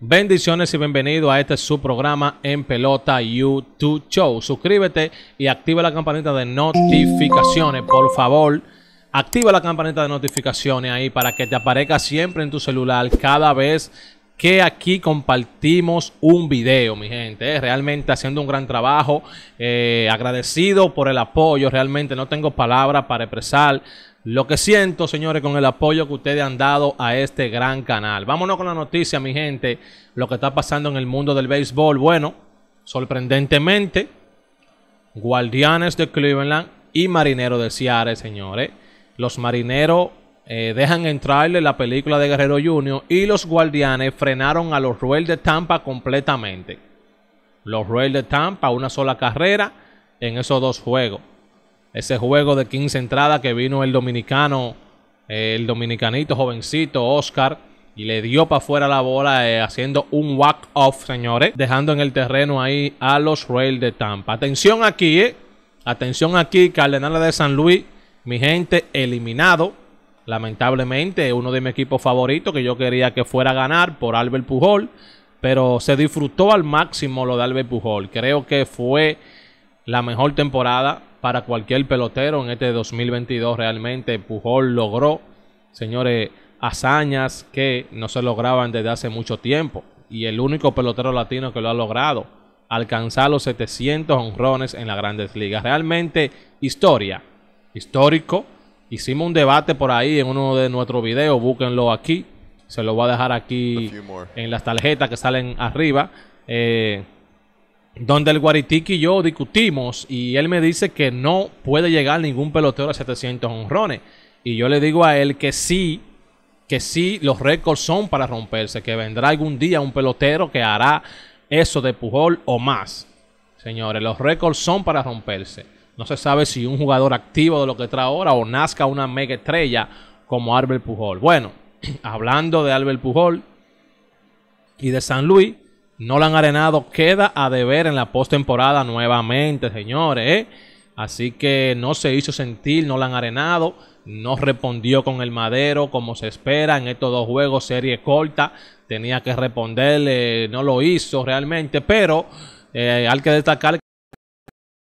Bendiciones y bienvenido a este su programa en pelota YouTube Show. Suscríbete y activa la campanita de notificaciones, por favor. Activa la campanita de notificaciones ahí para que te aparezca siempre en tu celular cada vez que aquí compartimos un video, mi gente. Eh, realmente haciendo un gran trabajo. Eh, agradecido por el apoyo. Realmente no tengo palabras para expresar lo que siento, señores, con el apoyo que ustedes han dado a este gran canal. Vámonos con la noticia, mi gente. Lo que está pasando en el mundo del béisbol. Bueno, sorprendentemente, Guardianes de Cleveland y Marineros de Seattle, señores. Los Marineros eh, dejan entrarle la película de Guerrero Jr. y los guardianes frenaron a los Royals de Tampa completamente. Los Royals de Tampa, una sola carrera en esos dos juegos. Ese juego de 15 entradas que vino el dominicano, eh, el dominicanito jovencito Oscar, y le dio para afuera la bola eh, haciendo un walk off, señores, dejando en el terreno ahí a los Royals de Tampa. Atención aquí, eh. Atención aquí, Cardenales de San Luis, mi gente, eliminado Lamentablemente, uno de mis equipos favoritos que yo quería que fuera a ganar por Albert Pujol, pero se disfrutó al máximo lo de Albert Pujol. Creo que fue la mejor temporada para cualquier pelotero en este 2022 realmente. Pujol logró, señores, hazañas que no se lograban desde hace mucho tiempo. Y el único pelotero latino que lo ha logrado, alcanzar los 700 honrones en las grandes ligas. Realmente historia, histórico Hicimos un debate por ahí en uno de nuestros videos, búsquenlo aquí. Se lo voy a dejar aquí en las tarjetas que salen arriba. Eh, donde el guaritiki y yo discutimos y él me dice que no puede llegar ningún pelotero a 700 honrones. Y yo le digo a él que sí, que sí, los récords son para romperse, que vendrá algún día un pelotero que hará eso de Pujol o más. Señores, los récords son para romperse. No se sabe si un jugador activo de lo que trae ahora o nazca una mega estrella como Albert Pujol. Bueno, hablando de Albert Pujol y de San Luis, no han Arenado queda a deber en la postemporada nuevamente, señores. ¿eh? Así que no se hizo sentir no han Arenado, no respondió con el madero como se espera en estos dos juegos, serie corta, tenía que responderle, no lo hizo realmente, pero eh, hay que destacar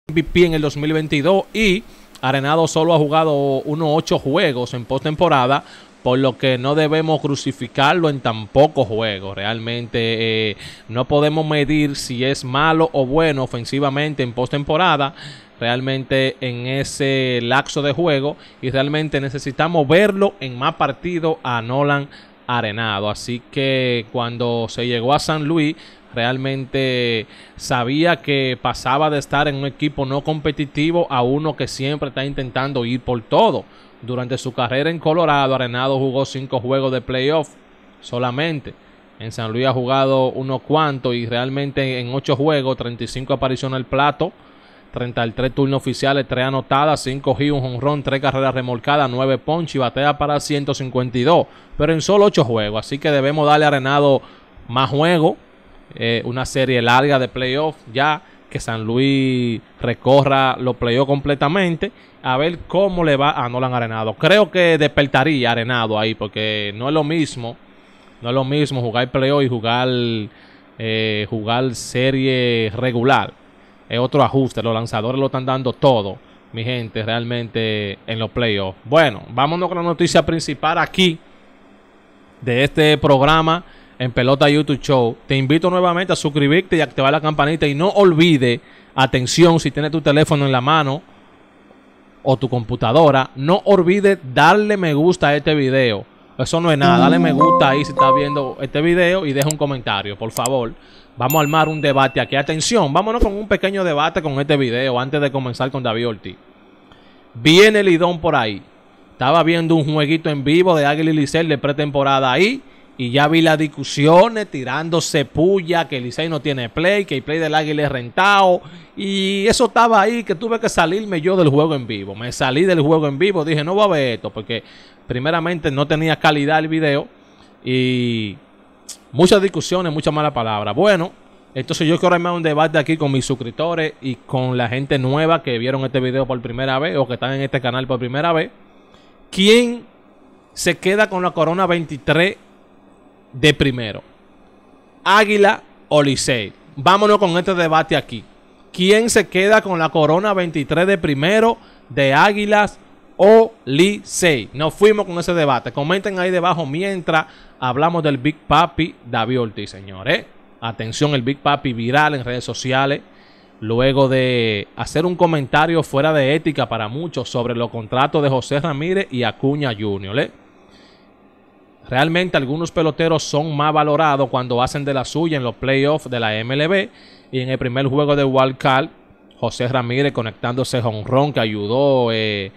MVP en el 2022 y Arenado solo ha jugado unos 8 juegos en postemporada, por lo que no debemos crucificarlo en tan pocos juegos. Realmente eh, no podemos medir si es malo o bueno ofensivamente en postemporada. Realmente en ese laxo de juego y realmente necesitamos verlo en más partido a Nolan Arenado. Así que cuando se llegó a San Luis realmente sabía que pasaba de estar en un equipo no competitivo a uno que siempre está intentando ir por todo. Durante su carrera en Colorado, Arenado jugó cinco juegos de playoff solamente. En San Luis ha jugado unos cuantos y realmente en ocho juegos, 35 apariciones al plato, 33 turnos oficiales, 3 anotadas, 5 hits, un honrón, 3 carreras remolcadas, 9 ponches y batea para 152, pero en solo ocho juegos. Así que debemos darle a Arenado más juego, eh, una serie larga de playoffs ya, que San Luis recorra los playoffs completamente, a ver cómo le va a Nolan Arenado. Creo que despertaría Arenado ahí, porque no es lo mismo, no es lo mismo jugar playoff y jugar, eh, jugar serie regular. Es otro ajuste, los lanzadores lo están dando todo, mi gente, realmente en los playoffs. Bueno, vámonos con la noticia principal aquí de este programa en Pelota YouTube Show. Te invito nuevamente a suscribirte y activar la campanita. Y no olvide, atención, si tienes tu teléfono en la mano o tu computadora, no olvide darle me gusta a este video. Eso no es nada. Dale me gusta ahí si estás viendo este video y deja un comentario, por favor. Vamos a armar un debate aquí. Atención, vámonos con un pequeño debate con este video antes de comenzar con David Ortiz. Viene Lidón por ahí. Estaba viendo un jueguito en vivo de Águila y Licel de pretemporada ahí y ya vi las discusiones tirándose puya, que Licey no tiene play, que el play del águila es rentado. Y eso estaba ahí, que tuve que salirme yo del juego en vivo. Me salí del juego en vivo, dije, no va a ver esto, porque primeramente no tenía calidad el video. Y muchas discusiones, muchas malas palabras. Bueno, entonces yo quiero armar un debate aquí con mis suscriptores y con la gente nueva que vieron este video por primera vez o que están en este canal por primera vez. ¿Quién se queda con la Corona 23 de primero? Águila o Licey. Vámonos con este debate aquí. ¿Quién se queda con la corona 23 de primero de Águilas o Licey? Nos fuimos con ese debate. Comenten ahí debajo mientras hablamos del Big Papi David Ortiz, señores. Atención, el Big Papi viral en redes sociales. Luego de hacer un comentario fuera de ética para muchos sobre los contratos de José Ramírez y Acuña Junior, ¿eh? Realmente algunos peloteros son más valorados cuando hacen de la suya en los playoffs de la MLB y en el primer juego de Wild Card, José Ramírez conectándose a ron que ayudó eh,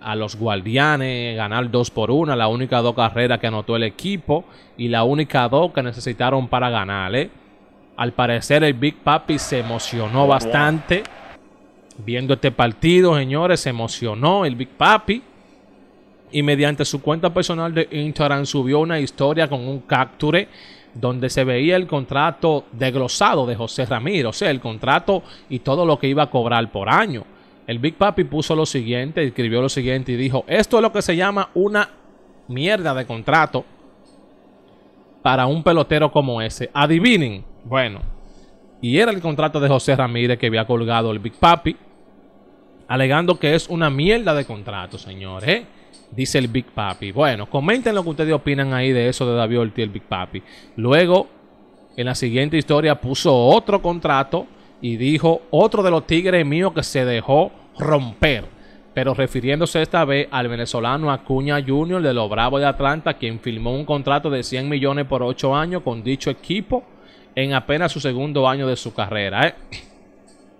a los guardianes a ganar 2 por 1, la única dos carreras que anotó el equipo y la única dos que necesitaron para ganar. Eh. Al parecer el Big Papi se emocionó bastante viendo este partido, señores, se emocionó el Big Papi y mediante su cuenta personal de Instagram subió una historia con un capture donde se veía el contrato desglosado de José Ramírez, o sea, el contrato y todo lo que iba a cobrar por año. El Big Papi puso lo siguiente, escribió lo siguiente y dijo, esto es lo que se llama una mierda de contrato para un pelotero como ese. Adivinen, bueno, y era el contrato de José Ramírez que había colgado el Big Papi, alegando que es una mierda de contrato, señores. ¿eh? dice el Big Papi. Bueno, comenten lo que ustedes opinan ahí de eso de David Ortiz, el Big Papi. Luego, en la siguiente historia, puso otro contrato y dijo otro de los tigres míos que se dejó romper. Pero refiriéndose esta vez al venezolano Acuña Jr. de los Bravos de Atlanta, quien firmó un contrato de 100 millones por 8 años con dicho equipo en apenas su segundo año de su carrera. ¿eh?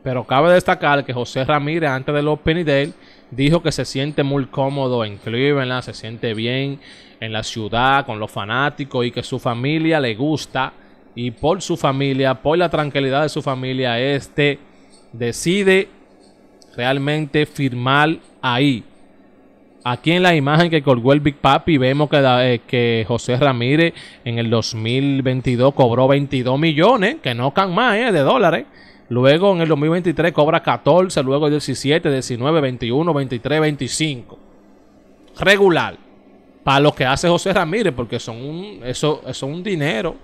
Pero cabe destacar que José Ramírez, antes de los Day, dijo que se siente muy cómodo en Cleveland, se siente bien en la ciudad, con los fanáticos y que su familia le gusta. Y por su familia, por la tranquilidad de su familia, este decide realmente firmar ahí. Aquí en la imagen que colgó el Big Papi vemos que, eh, José Ramírez en el 2022 cobró 22 millones, que no can más, eh, de dólares. Luego en el 2023 cobra 14, luego 17, 19, 21, 23, 25. Regular. Para lo que hace José Ramírez, porque son un, eso, eso un dinero.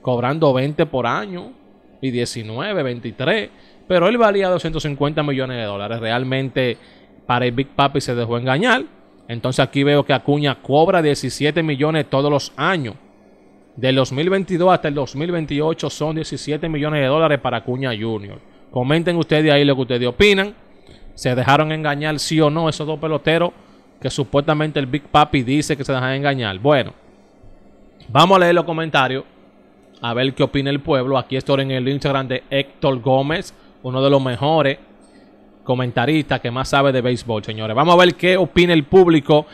Cobrando 20 por año y 19, 23. Pero él valía 250 millones de dólares. Realmente para el Big Papi se dejó engañar. Entonces aquí veo que Acuña cobra 17 millones todos los años. Del 2022 hasta el 2028 son 17 millones de dólares para Cuña Junior. Comenten ustedes ahí lo que ustedes opinan. ¿Se dejaron engañar sí o no esos dos peloteros que supuestamente el Big Papi dice que se dejaron engañar? Bueno, vamos a leer los comentarios a ver qué opina el pueblo. Aquí estoy en el Instagram de Héctor Gómez, uno de los mejores comentaristas que más sabe de béisbol, señores. Vamos a ver qué opina el público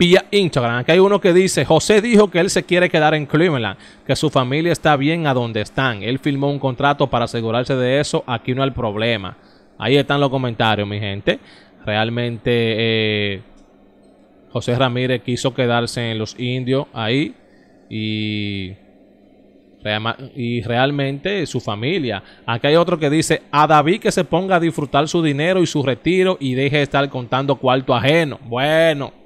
vía Instagram. Aquí hay uno que dice, José dijo que él se quiere quedar en Cleveland, que su familia está bien a donde están. Él firmó un contrato para asegurarse de eso, aquí no hay problema. Ahí están los comentarios, mi gente. Realmente eh, José Ramírez quiso quedarse en los indios ahí y, y realmente su familia. Aquí hay otro que dice, a David que se ponga a disfrutar su dinero y su retiro y deje de estar contando cuarto ajeno. Bueno.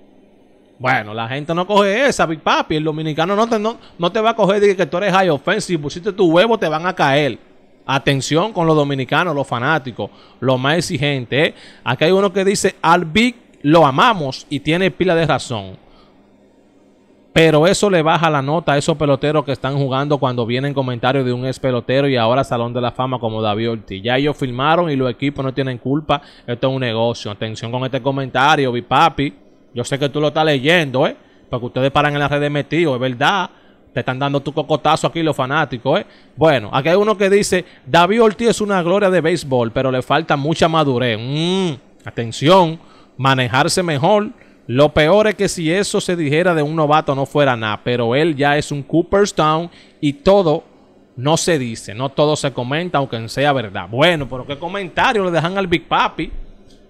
Bueno, la gente no coge esa, Big Papi. El dominicano no te, no, te va a coger de que tú eres high offense. pusiste tu huevo, te van a caer. Atención con los dominicanos, los fanáticos, los más exigentes. ¿eh? Aquí hay uno que dice, al Big lo amamos y tiene pila de razón. Pero eso le baja la nota a esos peloteros que están jugando cuando vienen comentarios de un ex pelotero y ahora Salón de la Fama como David Ortiz. Ya ellos firmaron y los equipos no tienen culpa. Esto es un negocio. Atención con este comentario, Big Papi. Yo sé que tú lo estás leyendo, ¿eh? Porque ustedes paran en las redes metidos, es verdad. Te están dando tu cocotazo aquí los fanáticos, ¿eh? Bueno, aquí hay uno que dice, David Ortiz es una gloria de béisbol, pero le falta mucha madurez. Mm, atención, manejarse mejor. Lo peor es que si eso se dijera de un novato no fuera nada, pero él ya es un Cooperstown y todo no se dice, no todo se comenta, aunque sea verdad. Bueno, pero qué comentario le dejan al Big Papi.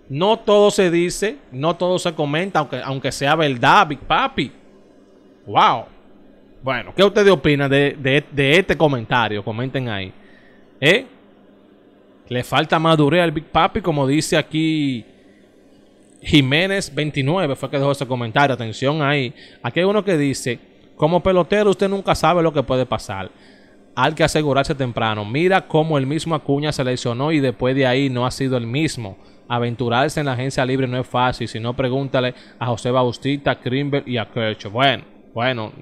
No todo se dice, no todo se comenta, aunque, sea verdad, Big Papi. ¡Wow! Bueno, ¿qué ustedes opinan de, de, de este comentario? Comenten ahí. ¿Eh? Le falta madurez al Big Papi, como dice aquí Jiménez 29, fue que dejó ese comentario. Atención ahí. Aquí hay uno que dice, como pelotero usted nunca sabe lo que puede pasar. Hay que asegurarse temprano. Mira cómo el mismo Acuña se lesionó y después de ahí no ha sido el mismo aventurarse en la agencia libre no es fácil, si no pregúntale a José Bautista, Krimberg y a Kirchhoff Bueno, bueno,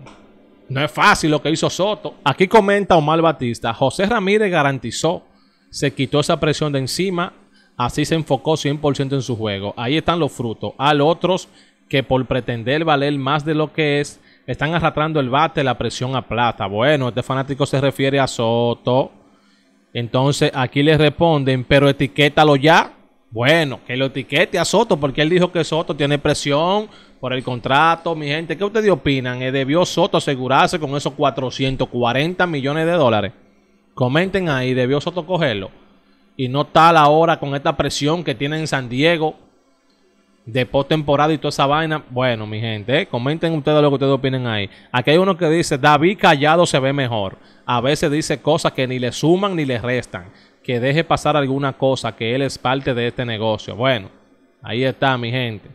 no es fácil lo que hizo Soto. Aquí comenta Omar Batista, José Ramírez garantizó, se quitó esa presión de encima, así se enfocó 100% en su juego. Ahí están los frutos. los otros que por pretender valer más de lo que es, están arrastrando el bate, la presión a plata. Bueno, este fanático se refiere a Soto. Entonces aquí le responden, pero etiquétalo ya. Bueno, que lo etiquete a Soto, porque él dijo que Soto tiene presión por el contrato. Mi gente, ¿qué ustedes opinan? Eh, ¿Debió Soto asegurarse con esos 440 millones de dólares? Comenten ahí, ¿debió Soto cogerlo? Y no tal ahora con esta presión que tiene en San Diego de postemporada y toda esa vaina. Bueno, mi gente, eh, comenten ustedes lo que ustedes opinen ahí. Aquí hay uno que dice, David callado se ve mejor. A veces dice cosas que ni le suman ni le restan que deje pasar alguna cosa, que él es parte de este negocio. Bueno, ahí está mi gente.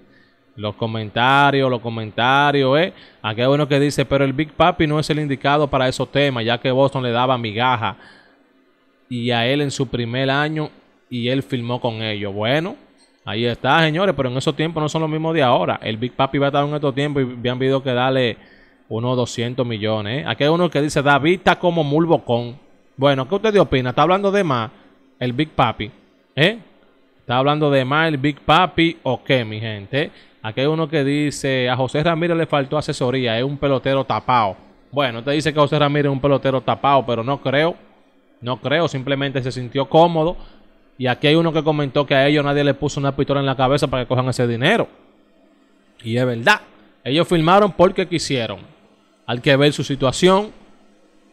Los comentarios, los comentarios, ¿eh? Aquí hay uno que dice, pero el Big Papi no es el indicado para esos temas, ya que Boston le daba migaja. Y a él en su primer año, y él firmó con ellos. Bueno, ahí está, señores, pero en esos tiempos no son los mismos de ahora. El Big Papi va a estar en estos tiempos y han pedido que darle unos 200 millones. ¿eh? Aquí hay uno que dice, Da vista como Mulbocón. Bueno, ¿qué usted opina? ¿Está hablando de más el Big Papi? ¿Eh? ¿Está hablando de más el Big Papi o qué, mi gente? Aquí hay uno que dice, a José Ramírez le faltó asesoría, es un pelotero tapado. Bueno, te dice que José Ramírez es un pelotero tapado, pero no creo. No creo, simplemente se sintió cómodo. Y aquí hay uno que comentó que a ellos nadie le puso una pistola en la cabeza para que cojan ese dinero. Y es verdad. Ellos firmaron porque quisieron. Hay que ver su situación.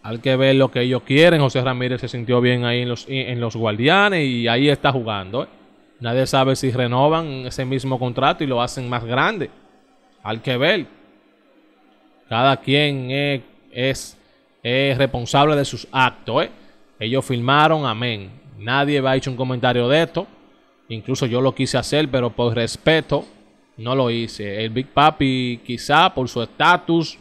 Hay que ver lo que ellos quieren. José Ramírez se sintió bien ahí en los, en los guardianes y ahí está jugando. ¿eh? Nadie sabe si renovan ese mismo contrato y lo hacen más grande. Hay que ver. Cada quien es, es, responsable de sus actos. ¿eh? Ellos firmaron, amén. Nadie va a hecho un comentario de esto. Incluso yo lo quise hacer, pero por respeto no lo hice. El Big Papi quizá por su estatus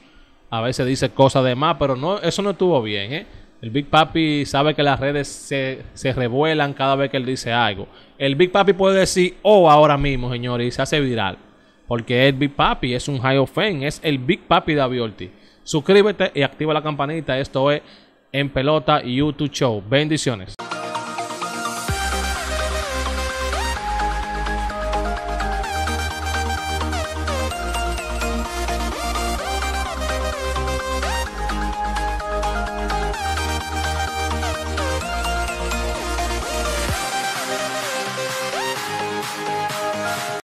a veces dice cosas de más, pero no, eso no estuvo bien, ¿eh? El Big Papi sabe que las redes se, revuelan cada vez que él dice algo. El Big Papi puede decir, oh, ahora mismo, señores, y se hace viral. Porque el Big Papi es un high fame, es el Big Papi de Aviolti. Suscríbete y activa la campanita. Esto es En Pelota YouTube Show. Bendiciones.